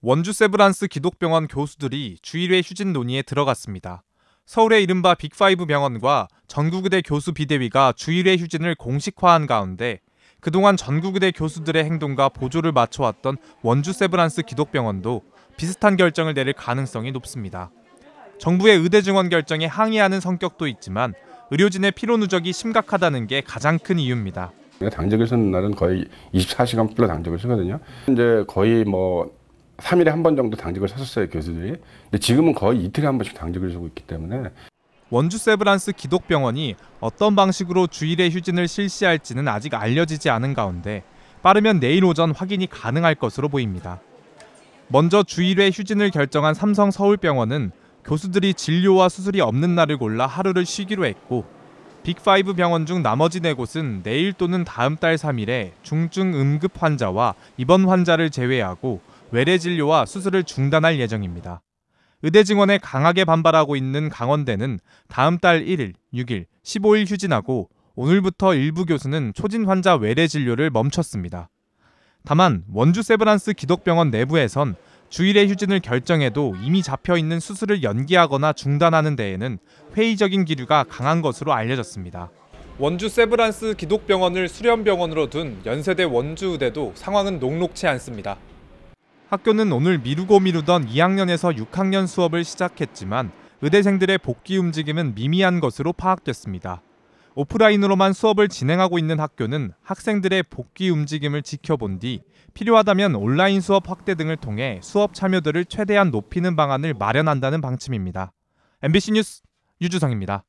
원주 세브란스 기독병원 교수들이 주일회 휴진 논의에 들어갔습니다. 서울의 이른바 빅5 병원과 전국의대 교수 비대위가 주일회 휴진을 공식화한 가운데 그동안 전국의대 교수들의 행동과 보조를 맞춰왔던 원주 세브란스 기독병원도 비슷한 결정을 내릴 가능성이 높습니다. 정부의 의대 증원 결정에 항의하는 성격도 있지만 의료진의 피로 누적이 심각하다는 게 가장 큰 이유입니다. 당직을 쓰는 날은 거의 24시간 플러 당직을 쓰거든요. 이제 거의 뭐 3일에한번 정도 당직을 섰었어요, 교수들이. 근데 지금은 거의 이틀에 한 번씩 당직을 서고 있기 때문에 원주 세브란스 기독병원이 어떤 방식으로 주일의 휴진을 실시할지는 아직 알려지지 않은 가운데 빠르면 내일 오전 확인이 가능할 것으로 보입니다. 먼저 주일의 휴진을 결정한 삼성 서울병원은 교수들이 진료와 수술이 없는 날을 골라 하루를 쉬기로 했고 빅5 병원 중 나머지 네 곳은 내일 또는 다음 달 3일에 중증 응급 환자와 입원 환자를 제외하고 외래 진료와 수술을 중단할 예정입니다. 의대 증원에 강하게 반발하고 있는 강원대는 다음 달 1일, 6일, 15일 휴진하고 오늘부터 일부 교수는 초진 환자 외래 진료를 멈췄습니다. 다만 원주 세브란스 기독병원 내부에선 주일에 휴진을 결정해도 이미 잡혀 있는 수술을 연기하거나 중단하는 데에는 회의적인 기류가 강한 것으로 알려졌습니다. 원주 세브란스 기독병원을 수련병원으로 둔 연세대 원주의대도 상황은 녹록치 않습니다. 학교는 오늘 미루고 미루던 2학년에서 6학년 수업을 시작했지만 의대생들의 복귀 움직임은 미미한 것으로 파악됐습니다. 오프라인으로만 수업을 진행하고 있는 학교는 학생들의 복귀 움직임을 지켜본 뒤 필요하다면 온라인 수업 확대 등을 통해 수업 참여도를 최대한 높이는 방안을 마련한다는 방침입니다. MBC 뉴스 유주성입니다.